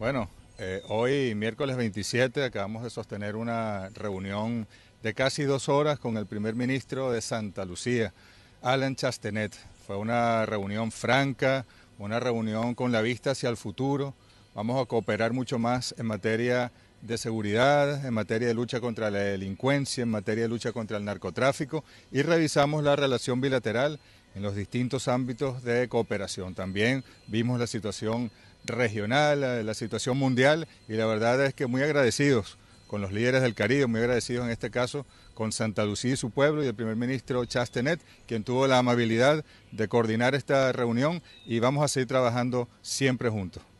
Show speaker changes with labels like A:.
A: Bueno, eh, hoy, miércoles 27, acabamos de sostener una reunión de casi dos horas con el primer ministro de Santa Lucía, Alan Chastenet. Fue una reunión franca, una reunión con la vista hacia el futuro. Vamos a cooperar mucho más en materia de seguridad, en materia de lucha contra la delincuencia, en materia de lucha contra el narcotráfico y revisamos la relación bilateral en los distintos ámbitos de cooperación. También vimos la situación regional, la, situación mundial y la verdad es que muy agradecidos con los líderes del Caribe, muy agradecidos en este caso con Santa Lucía y su pueblo y el primer ministro Chastenet, quien tuvo la amabilidad de coordinar esta reunión y vamos a seguir trabajando siempre juntos.